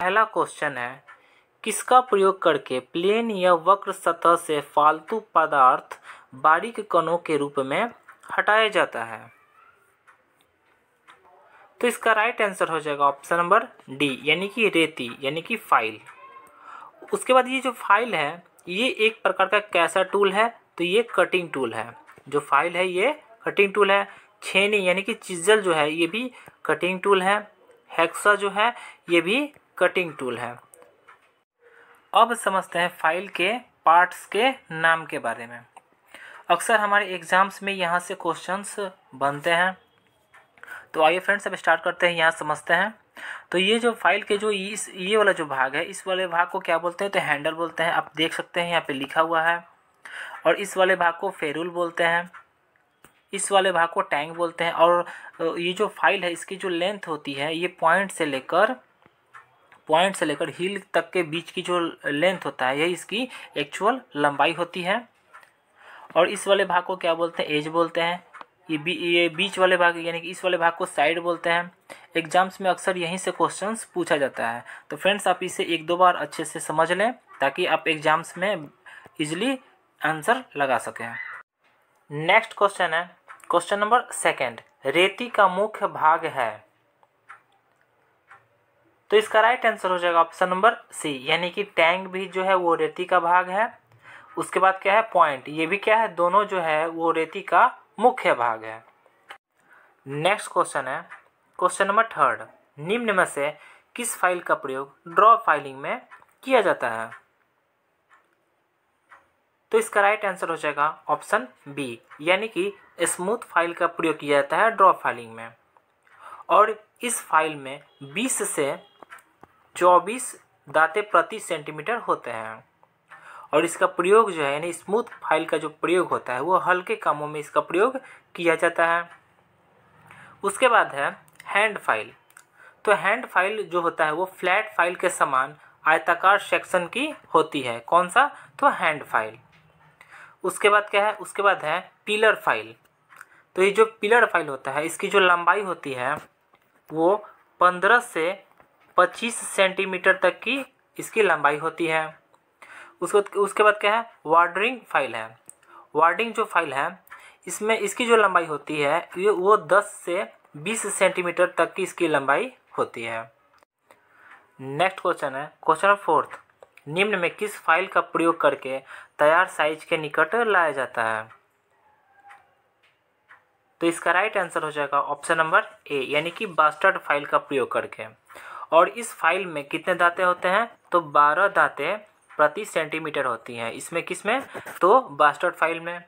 पहला क्वेश्चन है किसका प्रयोग करके प्लेन या वक्र सतह से फालतू पदार्थ बारीक कणों के रूप में हटाया जाता है तो इसका राइट आंसर हो जाएगा ऑप्शन नंबर डी यानी कि रेती यानी कि फाइल उसके बाद ये जो फाइल है ये एक प्रकार का कैसा टूल है तो ये कटिंग टूल है जो फाइल है ये कटिंग टूल है छेनी यानी कि चिजल जो है ये भी कटिंग टूल है हेक्सा जो है ये भी कटिंग टूल है अब समझते हैं फाइल के पार्ट्स के नाम के बारे में अक्सर हमारे एग्ज़ाम्स में यहाँ से क्वेश्चंस बनते हैं तो आइए फ्रेंड्स अब स्टार्ट करते हैं यहाँ समझते हैं तो ये जो फाइल के जो इस ये वाला जो भाग है इस वाले भाग को क्या बोलते हैं तो हैंडल बोलते हैं आप देख सकते हैं यहाँ पे लिखा हुआ है और इस वाले भाग को फेरुल बोलते हैं इस वाले भाग को टैंक बोलते हैं और ये जो फाइल है इसकी जो लेंथ होती है ये पॉइंट से लेकर पॉइंट से लेकर हील तक के बीच की जो लेंथ होता है यही इसकी एक्चुअल लंबाई होती है और इस वाले भाग को क्या बोलते हैं एज बोलते हैं ये बी ये बीच वाले भाग यानी कि इस वाले भाग को साइड बोलते हैं एग्जाम्स में अक्सर यहीं से क्वेश्चंस पूछा जाता है तो फ्रेंड्स आप इसे एक दो बार अच्छे से समझ लें ताकि आप एग्जाम्स में इजिली आंसर लगा सकें नेक्स्ट क्वेश्चन है क्वेश्चन नंबर सेकेंड रेती का मुख्य भाग है तो इसका राइट आंसर हो जाएगा ऑप्शन नंबर सी यानी कि टैंक भी जो है वो रेती का भाग है उसके बाद क्या है पॉइंट ये भी क्या है दोनों जो है वो रेती का मुख्य भाग है नेक्स्ट क्वेश्चन है क्वेश्चन नंबर थर्ड निम्न में से किस फाइल का प्रयोग ड्रॉ फाइलिंग में किया जाता है तो इसका राइट आंसर हो जाएगा ऑप्शन बी यानी कि स्मूथ फाइल का प्रयोग किया जाता है ड्रॉ फाइलिंग में और इस फाइल में 20 से चौबीस दाते प्रति सेंटीमीटर होते हैं और इसका प्रयोग जो है यानी स्मूथ फाइल का जो प्रयोग होता है वो हल्के कामों में इसका प्रयोग किया जाता है उसके बाद है हैंड फाइल तो हैंड फाइल जो होता है वो फ्लैट फाइल के समान आयताकार सेक्शन की होती है कौन सा तो हैंड फाइल उसके बाद क्या है उसके बाद है पिलर फाइल तो ये जो पिलर फाइल होता है इसकी जो लंबाई होती है वो पंद्रह से 25 सेंटीमीटर तक की इसकी लंबाई होती है उसको उसके बाद क्या है वार्डरिंग फाइल है वार्डिंग जो फाइल है इसमें इसकी जो लंबाई होती है ये वो 10 से 20 सेंटीमीटर तक की इसकी लंबाई होती है नेक्स्ट क्वेश्चन है क्वेश्चन फोर्थ निम्न में किस फाइल का प्रयोग करके तैयार साइज के निकट लाया जाता है तो इसका राइट आंसर हो जाएगा ऑप्शन नंबर ए यानी कि बास्टर्ड फाइल का प्रयोग करके और इस फाइल में कितने दाते होते हैं तो बारह दाते प्रति सेंटीमीटर होती हैं इसमें किस में तो बास्टर्ड फाइल में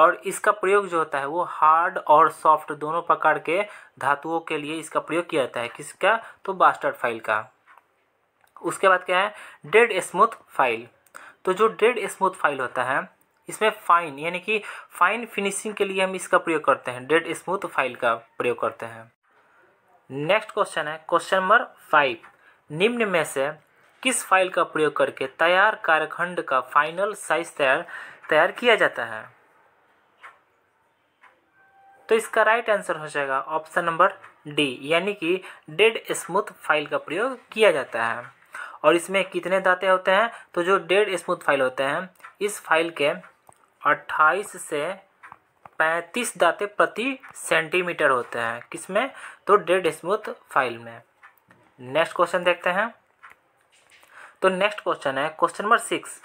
और इसका प्रयोग जो होता है वो हार्ड और सॉफ्ट दोनों प्रकार के धातुओं के लिए इसका प्रयोग किया जाता है किसका तो बास्टर्ड फाइल का उसके बाद क्या है डेड स्मूथ फाइल तो जो डेड स्मूथ फाइल होता है इसमें फाइन यानी कि फाइन फिनिशिंग के लिए हम इसका प्रयोग करते हैं डेड स्मूथ फाइल का प्रयोग करते हैं नेक्स्ट क्वेश्चन है क्वेश्चन नंबर फाइव निम्न में से किस फाइल का प्रयोग करके तैयार कार्यखंड का फाइनल साइज तैयार तैयार किया जाता है तो इसका राइट आंसर हो जाएगा ऑप्शन नंबर डी यानी कि डेड स्मूथ फाइल का प्रयोग किया जाता है और इसमें कितने दाते होते हैं तो जो डेड स्मूथ फाइल होते हैं इस फाइल के 28 से पैंतीस दाते प्रति सेंटीमीटर होते हैं किसमें तो डेड स्मूथ फाइल में नेक्स्ट क्वेश्चन देखते हैं तो नेक्स्ट क्वेश्चन है क्वेश्चन नंबर सिक्स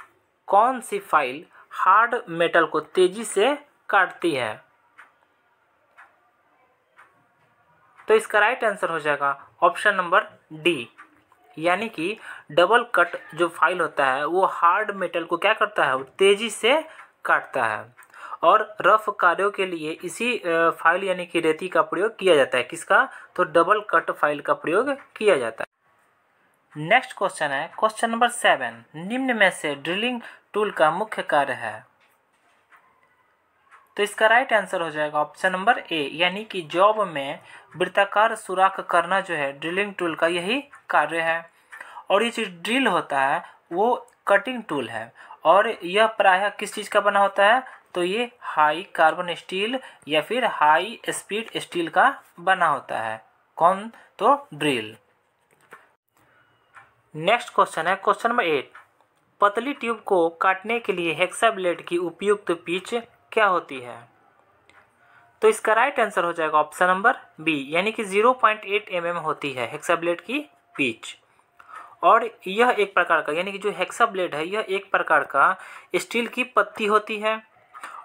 कौन सी फाइल हार्ड मेटल को तेजी से काटती है तो इसका राइट आंसर हो जाएगा ऑप्शन नंबर डी यानी कि डबल कट जो फाइल होता है वो हार्ड मेटल को क्या करता है वो तेजी से काटता है और रफ कार्यों के लिए इसी फाइल यानी कि रेती का प्रयोग किया जाता है किसका तो डबल कट फाइल का प्रयोग किया जाता है नेक्स्ट क्वेश्चन है क्वेश्चन नंबर सेवन निम्न में से ड्रिलिंग टूल का मुख्य कार्य है तो इसका राइट आंसर हो जाएगा ऑप्शन नंबर ए यानी कि जॉब में वृत्ताकार सुराख करना जो है ड्रिलिंग टूल का यही कार्य है और ये चीज़ ड्रिल होता है वो कटिंग टूल है और यह प्रायः किस चीज़ का बना होता है तो ये हाई कार्बन स्टील या फिर हाई स्पीड स्टील का बना होता है कौन तो ड्रिल नेक्स्ट क्वेश्चन है क्वेश्चन नंबर एट पतली ट्यूब को काटने के लिए हेक्सा ब्लेड की उपयुक्त पिच क्या होती है तो इसका राइट आंसर हो जाएगा ऑप्शन नंबर बी यानी कि 0.8 पॉइंट mm होती है हेक्सा ब्लेड की पिच और यह एक प्रकार का यानी कि जो हेक्सा ब्लेड है यह एक प्रकार का स्टील की पत्ती होती है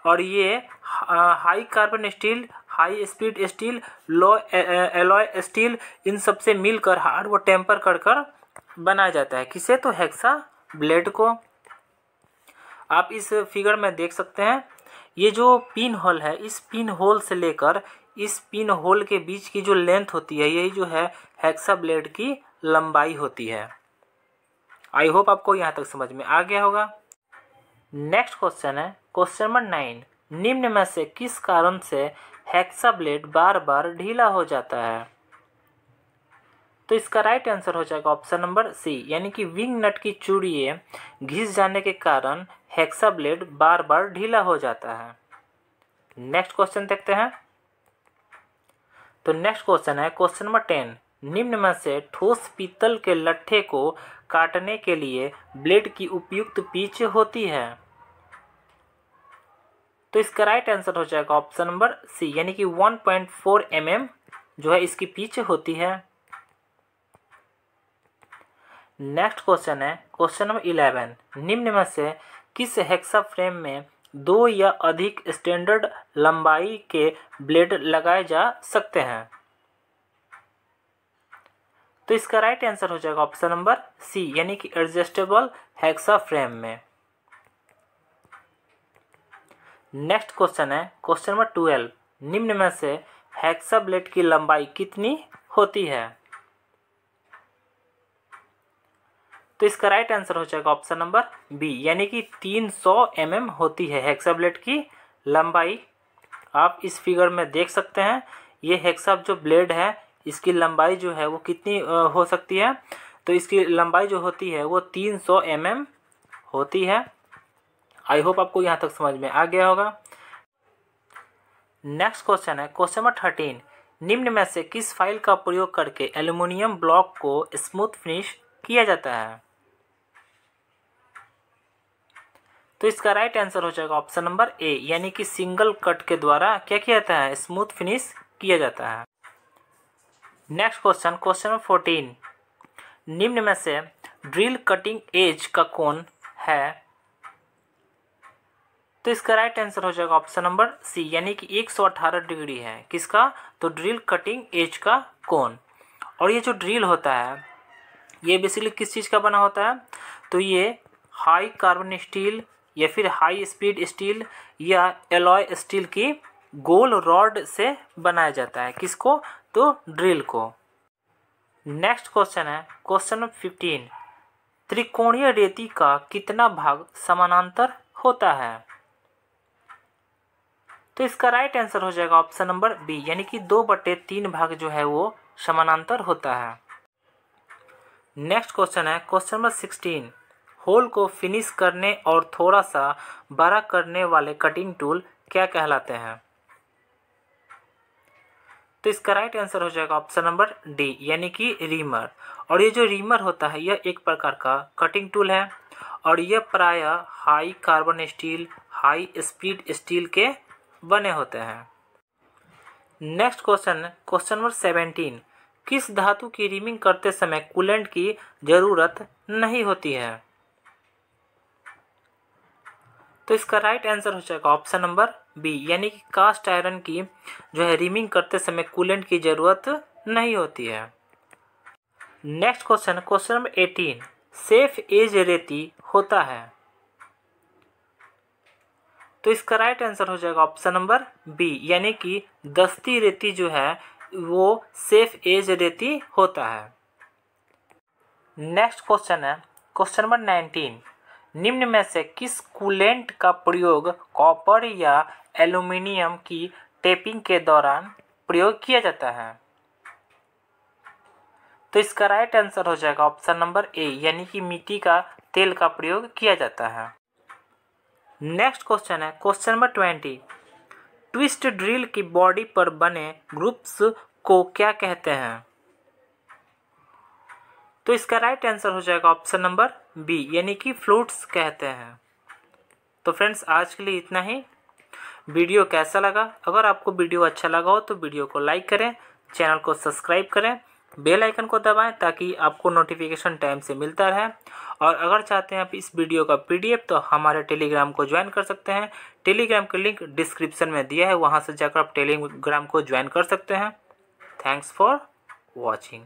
और ये high carbon steel high speed steel low alloy steel इन सब से मिलकर हार्ड वो टेम्पर कर कर बनाया जाता है किसे तो हेक्सा ब्लेड को आप इस फिगर में देख सकते हैं ये जो पिन होल है इस पिन होल से लेकर इस पिन होल के बीच की जो लेंथ होती है यही जो है हेक्सा ब्लेड की लंबाई होती है आई होप आपको यहाँ तक समझ में आ गया होगा नेक्स्ट क्वेश्चन है क्वेश्चन नंबर नाइन निम्न में से किस कारण से हेक्सा ब्लेड बार बार ढीला हो जाता है तो इसका राइट आंसर हो जाएगा ऑप्शन नंबर सी यानी कि विंग नट की चूड़िए घिस जाने के कारण हेक्सा ब्लेड बार बार ढीला हो जाता है नेक्स्ट क्वेश्चन देखते हैं तो नेक्स्ट क्वेश्चन है क्वेश्चन नंबर टेन निम्न में से ठोस पीतल के लट्ठे को काटने के लिए ब्लेड की उपयुक्त पीच होती है तो इसका राइट आंसर हो जाएगा ऑप्शन नंबर सी यानी कि 1.4 पॉइंट mm जो है इसकी पीछे होती है नेक्स्ट क्वेश्चन है क्वेश्चन नंबर इलेवन निम्न में से किस हेक्सा फ्रेम में दो या अधिक स्टैंडर्ड लंबाई के ब्लेड लगाए जा सकते हैं तो इसका राइट आंसर हो जाएगा ऑप्शन नंबर सी यानी कि एडजस्टेबल हेक्सा फ्रेम में नेक्स्ट क्वेश्चन है क्वेश्चन नंबर ट्वेल्व निम्न में से हेक्सा ब्लेड की लंबाई कितनी होती है तो इसका राइट आंसर हो जाएगा ऑप्शन नंबर बी यानी कि 300 सौ mm होती है हेक्सा ब्लेड की लंबाई आप इस फिगर में देख सकते हैं ये हेक्सा जो ब्लेड है इसकी लंबाई जो है वो कितनी हो सकती है तो इसकी लंबाई जो होती है वो 300 सौ mm होती है आई होप आपको यहाँ तक समझ में आ गया होगा नेक्स्ट क्वेश्चन है क्वेश्चन नंबर थर्टीन निम्न में से किस फाइल का प्रयोग करके एल्यूमिनियम ब्लॉक को स्मूथ फिनिश किया जाता है तो इसका राइट आंसर हो जाएगा ऑप्शन नंबर ए यानी कि सिंगल कट के द्वारा क्या किया जाता है स्मूथ फिनिश किया जाता है next question question number fourteen निम्न में से ड्रिल कटिंग एज का कौन है तो इसका राइट आंसर हो जाएगा ऑप्शन नंबर सी यानी कि 118 डिग्री है किसका तो ड्रिल कटिंग एज का कौन और ये जो ड्रिल होता है ये बेसिकली किस चीज़ का बना होता है तो ये हाई कार्बन स्टील या फिर हाई स्पीड स्टील या एलॉय स्टील की गोल रॉड से बनाया जाता है किसको तो ड्रिल को नेक्स्ट क्वेश्चन है क्वेश्चन नंबर फिफ्टीन त्रिकोणीय रेती का कितना भाग समानांतर होता है तो इसका राइट आंसर हो जाएगा ऑप्शन नंबर बी यानी कि दो बटे तीन भाग जो है वो समानांतर होता है नेक्स्ट क्वेश्चन है क्वेश्चन नंबर सिक्सटीन होल को फिनिश करने और थोड़ा सा बड़ा करने वाले कटिंग टूल क्या कहलाते हैं तो इसका राइट आंसर हो जाएगा ऑप्शन नंबर डी यानी कि रीमर और ये जो रीमर होता है यह एक प्रकार का कटिंग टूल है और यह प्राय high carbon steel high speed steel के बने होते हैं next question question number seventeen किस धातु की रिमिंग करते समय कूलेंट की जरूरत नहीं होती है तो इसका राइट आंसर हो जाएगा ऑप्शन नंबर बी यानी कि कास्ट आयरन की जो है रिमिंग करते समय कूलेंट की जरूरत नहीं होती है next question question number eighteen safe edge रेती होता है तो इसका राइट आंसर हो जाएगा ऑप्शन नंबर बी यानी कि दस्ती रेती जो है वो सेफ एज रेती होता है नेक्स्ट क्वेश्चन है क्वेश्चन नंबर नाइनटीन निम्न में से किस कूलेंट का प्रयोग कॉपर या एल्यूमिनियम की टेपिंग के दौरान प्रयोग किया जाता है तो इसका राइट आंसर हो जाएगा ऑप्शन नंबर ए यानी कि मिट्टी का तेल का प्रयोग किया जाता है नेक्स्ट क्वेश्चन है question number twenty twist drill की बॉडी पर बने ग्रुप्स को क्या कहते हैं तो इसका राइट आंसर हो जाएगा ऑप्शन नंबर बी यानी कि फ्लूट्स कहते हैं तो फ्रेंड्स आज के लिए इतना ही वीडियो कैसा लगा अगर आपको वीडियो अच्छा लगा हो तो वीडियो को लाइक करें चैनल को सब्सक्राइब करें बेल आइकन को दबाएं ताकि आपको नोटिफिकेशन टाइम से मिलता रहे और अगर चाहते हैं आप इस वीडियो का पीडीएफ तो हमारे टेलीग्राम को ज्वाइन कर सकते हैं टेलीग्राम का लिंक डिस्क्रिप्शन में दिया है वहां से जाकर आप टेलीग्राम को ज्वाइन कर सकते हैं थैंक्स फॉर वॉचिंग